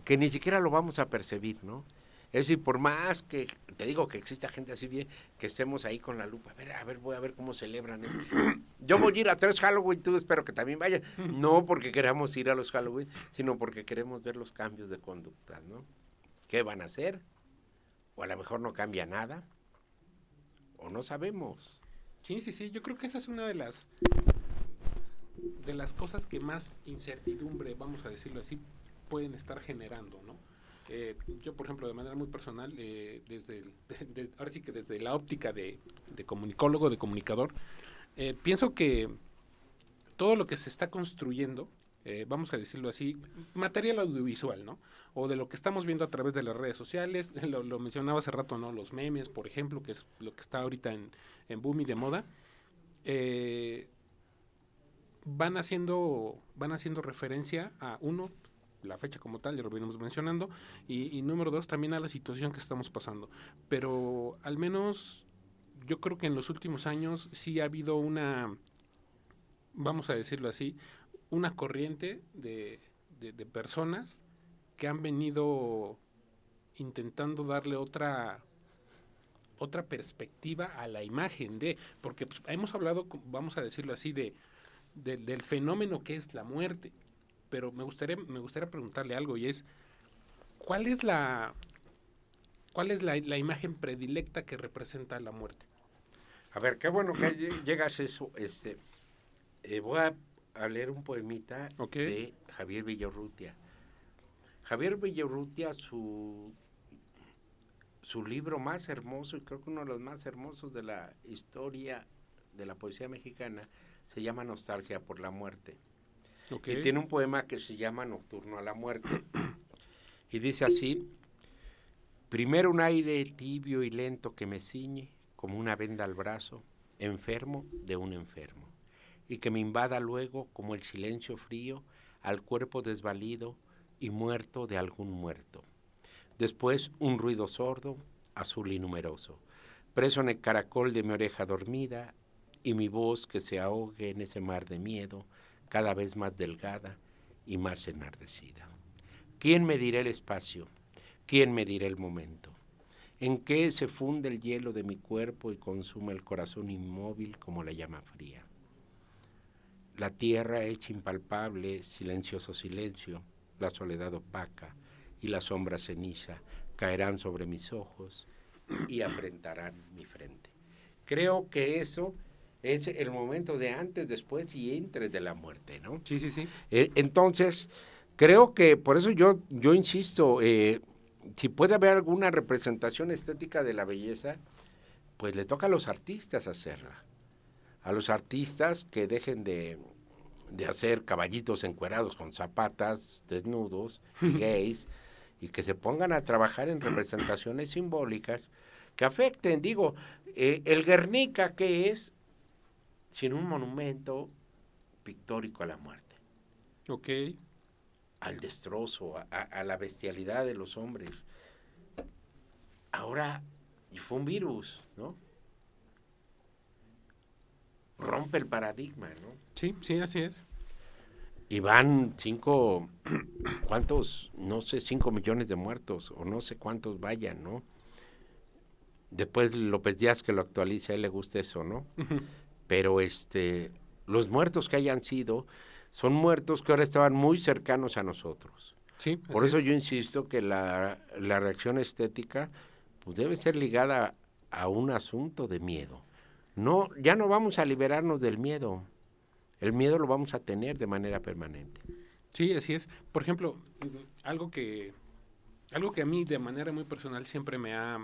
que, ni siquiera lo vamos a percibir, ¿no? Es decir, por más que, te digo que exista gente así bien, que estemos ahí con la lupa, a ver, a ver, voy a ver cómo celebran. Eso. ¿eh? Yo voy a ir a tres Halloween, tú espero que también vayas. No porque queramos ir a los Halloween, sino porque queremos ver los cambios de conductas, ¿no? ¿Qué van a hacer? O a lo mejor no cambia nada, o no sabemos. Sí, sí, sí, yo creo que esa es una de las de las cosas que más incertidumbre, vamos a decirlo así, pueden estar generando, ¿no? Eh, yo, por ejemplo, de manera muy personal, eh, desde el, ahora sí que desde la óptica de, comunicólogo, de comunicador, eh, pienso que todo lo que se está construyendo, vamos a decirlo así, material audiovisual, ¿no? O de lo que estamos viendo a través de las redes sociales, lo, mencionaba hace rato, ¿no? Los memes, por ejemplo, que es lo que está ahorita en, en boom y de moda, van haciendo, van haciendo referencia a uno, la fecha como tal, ya lo venimos mencionando, y, número dos, también a la situación que estamos pasando. Pero al menos yo creo que en los últimos años sí ha habido una, vamos a decirlo así, una corriente de, personas que han venido intentando darle otra otra perspectiva a la imagen de, porque pues, hemos hablado, vamos a decirlo así, de, del fenómeno que es la muerte, pero me gustaría, me gustaría preguntarle algo y es, ¿cuál es la, cuál es la, imagen predilecta que representa la muerte? A ver, qué bueno que llegas eso. Este, eh, voy a, leer un poemita de Javier Villarrutia. Javier Villarrutia, su, su libro más hermoso, y creo que uno de los más hermosos de la historia de la poesía mexicana, se llama Nostalgia por la muerte. Y tiene un poema que se llama Nocturno a la muerte. y dice así, primero un aire tibio y lento que me ciñe como una venda al brazo, enfermo de un enfermo, y que me invada luego como el silencio frío al cuerpo desvalido y muerto de algún muerto. Después un ruido sordo, azul y numeroso, preso en el caracol de mi oreja dormida y mi voz que se ahogue en ese mar de miedo, cada vez más delgada y más enardecida. ¿Quién me dirá el espacio? ¿Quién me dirá el momento? ¿En qué se funde el hielo de mi cuerpo y consume el corazón inmóvil como la llama fría? La tierra hecha impalpable, silencioso silencio, la soledad opaca y la sombra ceniza caerán sobre mis ojos y afrentarán mi frente. Creo que eso es el momento de antes, después y entre de la muerte, ¿no? Sí, sí, sí. Eh, entonces, creo que por eso yo, yo insisto, eh, si puede haber alguna representación estética de la belleza, pues le toca a los artistas hacerla. A los artistas que dejen de, hacer caballitos encuerados con zapatas, desnudos, gays, y que se pongan a trabajar en representaciones simbólicas que afecten. Digo, eh, el Guernica, que es? sin un monumento pictórico a la muerte. Ok. Al destrozo, a, la bestialidad de los hombres. Ahora, y fue un virus, ¿no? Rompe el paradigma, ¿no? Sí, sí, así es. Y van cinco, ¿cuántos? No sé, cinco millones de muertos, o no sé cuántos vayan, ¿no? Después López Díaz que lo actualiza, a él le gusta eso, ¿no? pero este, los muertos que hayan sido son muertos que ahora estaban muy cercanos a nosotros. Por eso yo insisto que la, reacción estética pues, debe ser ligada a un asunto de miedo. No, ya no vamos a liberarnos del miedo. El miedo lo vamos a tener de manera permanente. Sí, así es. Por ejemplo, algo que algo que a mí de manera muy personal siempre me ha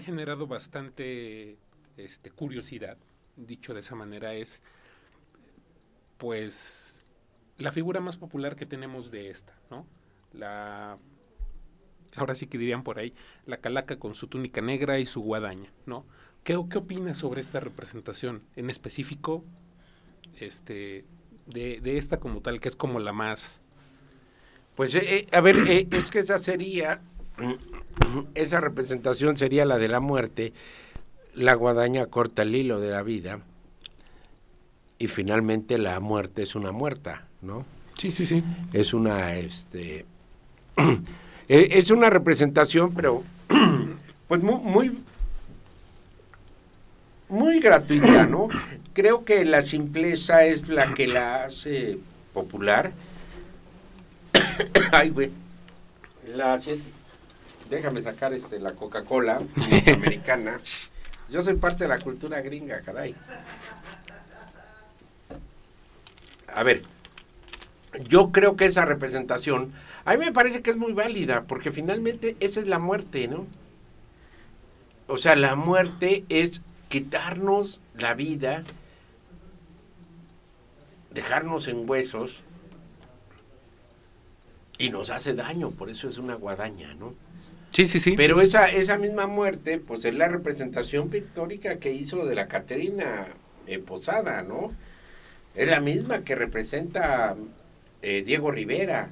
generado bastante este, curiosidad dicho de esa manera, es pues la figura más popular que tenemos de esta, ¿no? La ahora sí que dirían por ahí, la calaca con su túnica negra y su guadaña, ¿no? ¿Qué, qué opinas sobre esta representación en específico este, de, esta como tal, que es como la más... Pues, eh, a ver, eh, es que esa sería, esa representación sería la de la muerte, la guadaña corta el hilo de la vida y finalmente la muerte es una muerta, ¿no? Sí, sí, sí. Es una, este, e, es una representación, pero pues muy, muy, gratuita, ¿no? Creo que la simpleza es la que la hace popular. Ay, güey. La Déjame sacar este, la Coca-Cola americana. Yo soy parte de la cultura gringa, caray. A ver, yo creo que esa representación, a mí me parece que es muy válida, porque finalmente esa es la muerte, ¿no? O sea, la muerte es quitarnos la vida, dejarnos en huesos, y nos hace daño, por eso es una guadaña, ¿no? Sí, sí, sí. Pero esa, esa misma muerte, pues es la representación pictórica que hizo de la Caterina eh, Posada, ¿no? Es la misma que representa eh, Diego Rivera.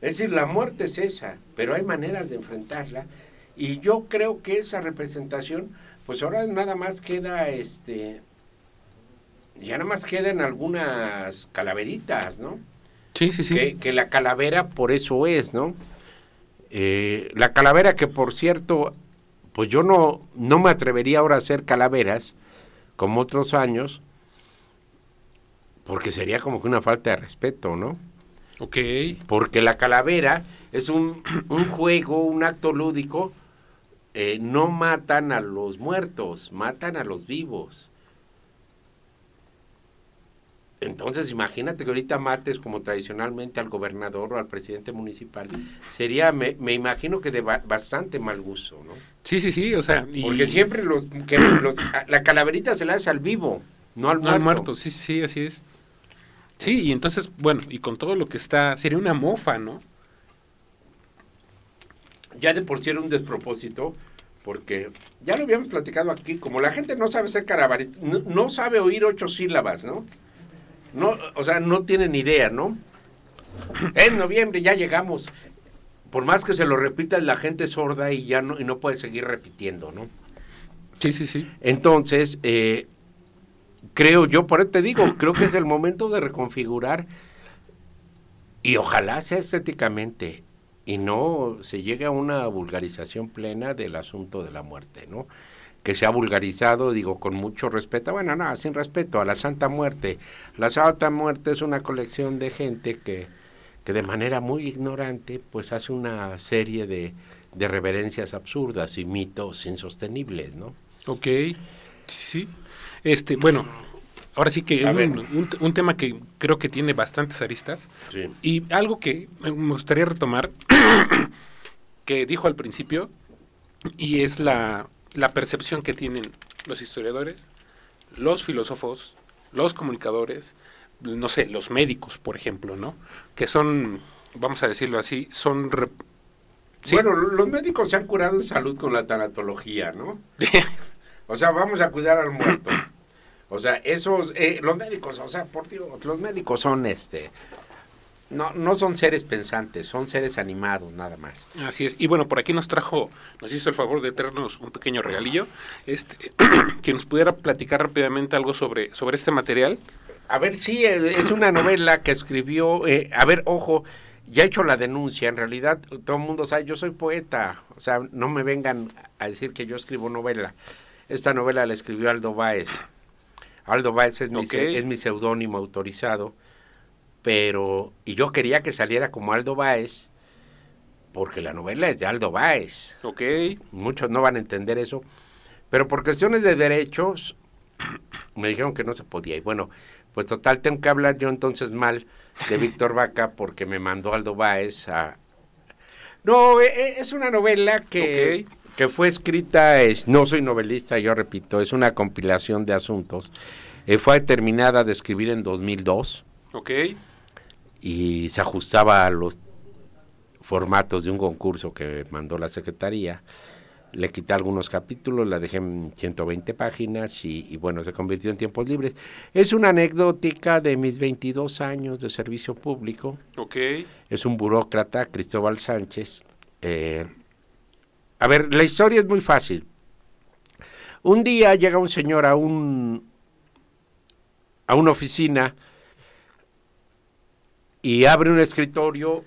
Es decir, la muerte es esa, pero hay maneras de enfrentarla. Y yo creo que esa representación, pues ahora nada más queda este. Ya nada más quedan algunas calaveritas, ¿no? Sí, sí, sí. que la calavera por eso es, ¿no? Eh, la calavera que por cierto, pues yo no, no me atrevería ahora a hacer calaveras como otros años, porque sería como que una falta de respeto, ¿no? Ok. Porque la calavera es un, un juego, un acto lúdico. Eh, no matan a los muertos, matan a los vivos. Entonces, imagínate que ahorita mates como tradicionalmente al gobernador o al presidente municipal. Sería, me, imagino que de bastante mal gusto, ¿no? Sí, sí, sí, o sea... Porque siempre los, que la calaverita se la hace al vivo, no al muerto. al muerto, sí, sí, así es. Sí, y entonces, bueno, y con todo lo que está, sería una mofa, ¿no? Ya de por sí era un despropósito, porque ya lo habíamos platicado aquí, como la gente no sabe ser calaverita, no sabe oír ocho sílabas, ¿no? No, o sea, no tienen idea, ¿no? En noviembre ya llegamos. Por más que se lo repita, la gente es sorda y ya no, y no puede seguir repitiendo, ¿no? Sí, sí, sí. Entonces, eh, creo yo, por eso te digo, creo que es el momento de reconfigurar y ojalá sea estéticamente y no se llegue a una vulgarización plena del asunto de la muerte, ¿no? que se ha vulgarizado, digo, con mucho respeto, bueno, no, sin respeto, a la Santa Muerte. La Santa Muerte es una colección de gente que, de manera muy ignorante, pues hace una serie de, reverencias absurdas y mitos insostenibles, ¿no? Ok, sí, Este, bueno, ahora sí que un, un, tema que creo que tiene bastantes aristas. Y algo que me gustaría retomar, que dijo al principio, y es la la percepción que tienen los historiadores, los filósofos, los comunicadores, no sé, los médicos, por ejemplo, ¿no? Que son, vamos a decirlo así, son... Bueno, los médicos se han curado en salud con la tanatología, ¿no? o sea, vamos a cuidar al muerto. O sea, esos, eh, los médicos, o sea, por Dios, los médicos son este, no, no son seres pensantes, son seres animados nada más. Así es. Y bueno, por aquí nos trajo, nos hizo el favor de traernos un pequeño regalillo, este, que nos pudiera platicar rápidamente algo sobre, sobre este material. A ver, sí, es una novela que escribió, eh, a ver, ojo, ya he hecho la denuncia, en realidad todo el mundo sabe, yo soy poeta, o sea, no me vengan a decir que yo escribo novela. Esta novela la escribió Aldo Báez. Aldo Báez es mi, es mi seudónimo autorizado pero, y yo quería que saliera como Aldo Báez, porque la novela es de Aldo Báez. Ok. Muchos no van a entender eso, pero por cuestiones de derechos me dijeron que no se podía. Y bueno, pues total, tengo que hablar yo entonces mal de Víctor Vaca porque me mandó Aldo Báez a... No, e, e, es una novela que, fue escrita, es, no soy novelista, yo repito, es una compilación de asuntos. Eh, fue terminada de escribir en 2002. Ok y se ajustaba a los formatos de un concurso que mandó la Secretaría. Le quité algunos capítulos, la dejé en 120 páginas y, bueno, se convirtió en tiempos libres. Es una anecdótica de mis 22 años de servicio público. Ok. Es un burócrata, Cristóbal Sánchez. Eh, a ver, la historia es muy fácil. Un día llega un señor a un a una oficina y abre un escritorio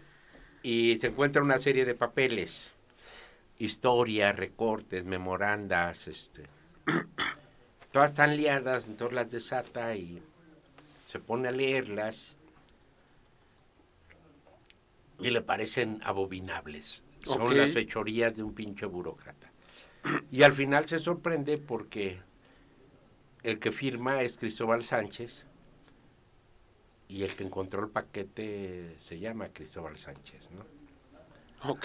y se encuentra una serie de papeles, historias, recortes, memorandas, este, todas están liadas, entonces las desata y se pone a leerlas y le parecen abominables. Son las fechorías de un pinche burócrata. Y al final se sorprende porque el que firma es Cristóbal Sánchez, y el que encontró el paquete se llama Cristóbal Sánchez, ¿no? Ok.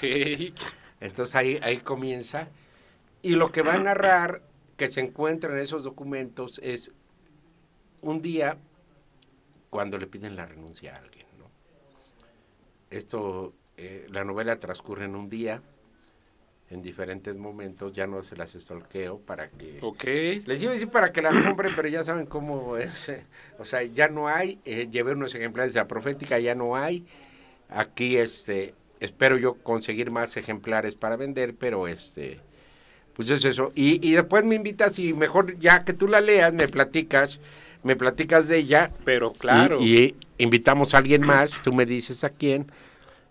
Entonces ahí, ahí comienza. Y lo que va a narrar que se encuentra en esos documentos es un día cuando le piden la renuncia a alguien, ¿no? Esto, eh, la novela transcurre en un día, en diferentes momentos, ya no se las estolqueo para que... Ok. Les iba a decir para que la compren, pero ya saben cómo es. Eh, o sea, ya no hay, eh, llevé unos ejemplares de la profética, ya no hay. Aquí, este, espero yo conseguir más ejemplares para vender, pero este, pues es eso. Y, después me invitas y mejor ya que tú la leas, me platicas, me platicas de ella. Pero claro. y, y invitamos a alguien más, tú me dices a quién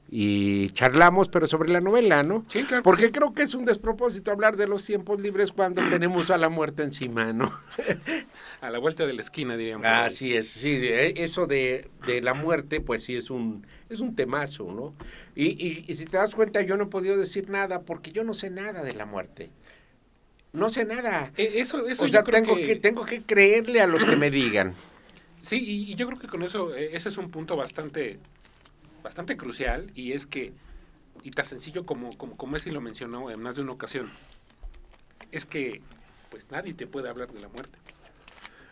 y charlamos, pero sobre la novela, ¿no? Sí, claro. Porque creo que es un despropósito hablar de los tiempos libres cuando tenemos a la muerte encima, ¿no? a la vuelta de la esquina, diríamos. Así es, sí, eh, eso de, la muerte, pues sí es un, es un temazo, ¿no? Y, si te das cuenta, yo no he podido decir nada porque yo no sé nada de la muerte. No sé nada. E, eso, eso o sea, creo tengo que... tengo que creerle a los que me digan. Sí, y, yo creo que con eso, eh, ese es un punto bastante bastante crucial y es que, y tan sencillo como, como, como Messi lo mencionó en más de una ocasión, es que pues nadie te puede hablar de la muerte.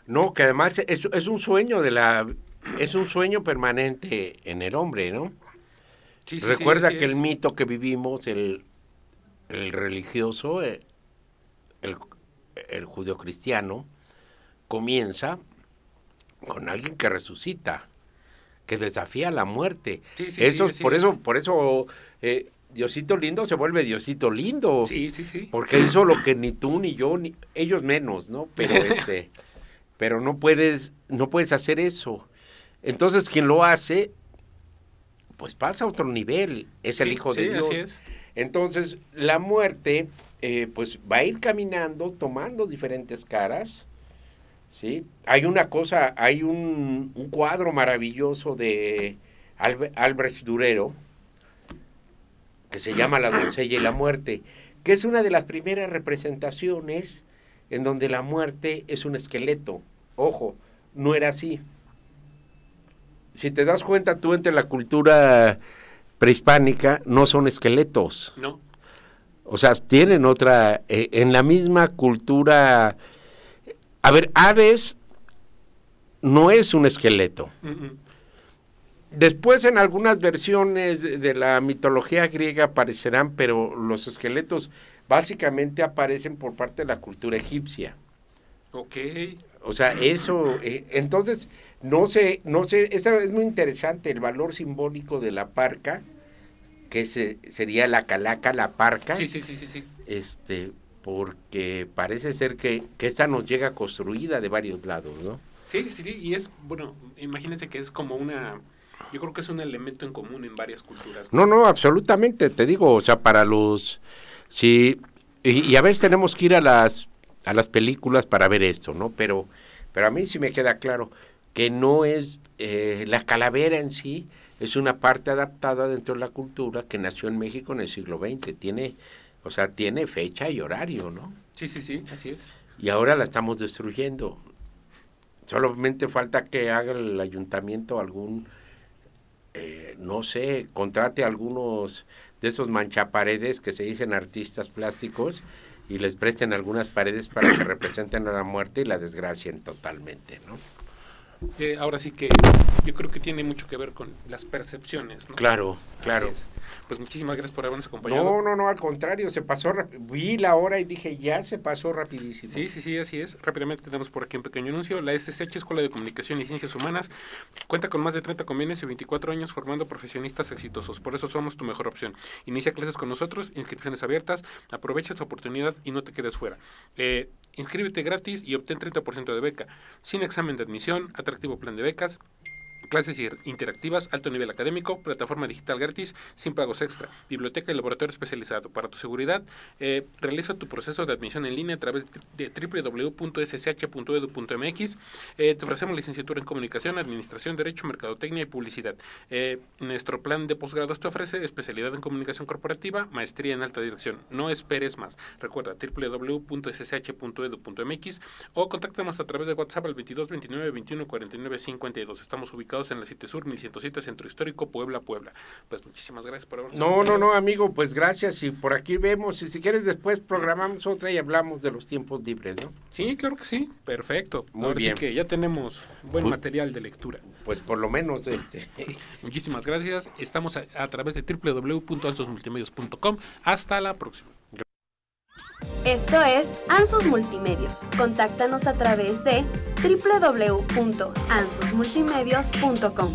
No, que además es, es un sueño de la es un sueño permanente en el hombre, ¿no? Recuerda que el mito que vivimos, el, el religioso, eh, el, el judio cristiano, comienza con alguien que resucita que desafía la muerte. eso, por eso, por eh, eso Diosito lindo se vuelve Diosito lindo. Sí, sí, sí. Porque hizo lo que ni tú ni yo ni ellos menos, ¿no? Pero este, pero no puedes, no puedes hacer eso. Entonces quien lo hace, pues pasa a otro nivel. Es el hijo de Dios. Entonces la muerte, eh, pues va a ir caminando, tomando diferentes caras ¿sí? Hay una cosa, hay un, un cuadro maravilloso de Albrecht Durero que se llama La doncella y la muerte, que es una de las primeras representaciones en donde la muerte es un esqueleto. Ojo, no era así. Si te das cuenta tú entre la cultura prehispánica no son esqueletos. No. O sea, tienen otra, eh, en la misma cultura a ver, aves no es un esqueleto. Después en algunas versiones de la mitología griega aparecerán, pero los esqueletos básicamente aparecen por parte de la cultura egipcia. Ok. O sea, eso, eh, entonces, no sé, no sé, es muy interesante, el valor simbólico de la parca, que se, sería la calaca, la parca. Sí, sí, sí, sí, sí. Este, porque parece ser que, que esta nos llega construida de varios lados, ¿no? Sí, sí, sí, y es, bueno, imagínense que es como una, yo creo que es un elemento en común en varias culturas. No, no, absolutamente, te digo, o sea, para los, sí, y, a veces tenemos que ir a las, a las películas para ver esto, ¿no? Pero, pero a mí sí me queda claro que no es eh, la calavera en sí, es una parte adaptada dentro de la cultura que nació en México en el siglo XX, tiene o sea, tiene fecha y horario, ¿no? Sí, sí, sí, así es. Y ahora la estamos destruyendo. Solamente falta que haga el ayuntamiento algún, eh, no sé, contrate algunos de esos manchaparedes que se dicen artistas plásticos y les presten algunas paredes para que representen a la muerte y la desgracien totalmente, ¿no? Eh, ahora sí que yo creo que tiene mucho que ver con las percepciones. ¿no? Claro, claro. Pues muchísimas gracias por habernos acompañado. No, no, no, al contrario, se pasó, vi la hora y dije, ya se pasó rapidísimo. Sí, sí, sí, así es. Rápidamente tenemos por aquí un pequeño anuncio. La SSH, Escuela de Comunicación y Ciencias Humanas, cuenta con más de 30 convenios y 24 años formando profesionistas exitosos. Por eso somos tu mejor opción. Inicia clases con nosotros, inscripciones abiertas, aprovecha esta oportunidad y no te quedes fuera. Eh, inscríbete gratis y obtén 30% de beca, sin examen de admisión, a atractivo plan de becas clases interactivas, alto nivel académico, plataforma digital gratis, sin pagos extra, biblioteca y laboratorio especializado. Para tu seguridad, eh, realiza tu proceso de admisión en línea a través de www.ssh.edu.mx. Eh, te ofrecemos licenciatura en comunicación, administración, derecho, mercadotecnia y publicidad. Eh, nuestro plan de posgrados te ofrece especialidad en comunicación corporativa, maestría en alta dirección. No esperes más. Recuerda www.ssh.edu.mx o contáctanos a través de WhatsApp al 22 29 21 49 52. Estamos ubicados en la 7 Sur, 107 Centro Histórico, Puebla, Puebla. Pues muchísimas gracias por habernos No, no, no, amigo, pues gracias y por aquí vemos y si quieres después programamos otra y hablamos de los tiempos libres, ¿no? Sí, claro que sí, perfecto. Muy bien. que ya tenemos buen pues, material de lectura. Pues por lo menos este. muchísimas gracias. Estamos a, través de www.alsosmultimedios.com. Hasta la próxima. Esto es Ansus Multimedios. Contáctanos a través de www.ansusmultimedios.com.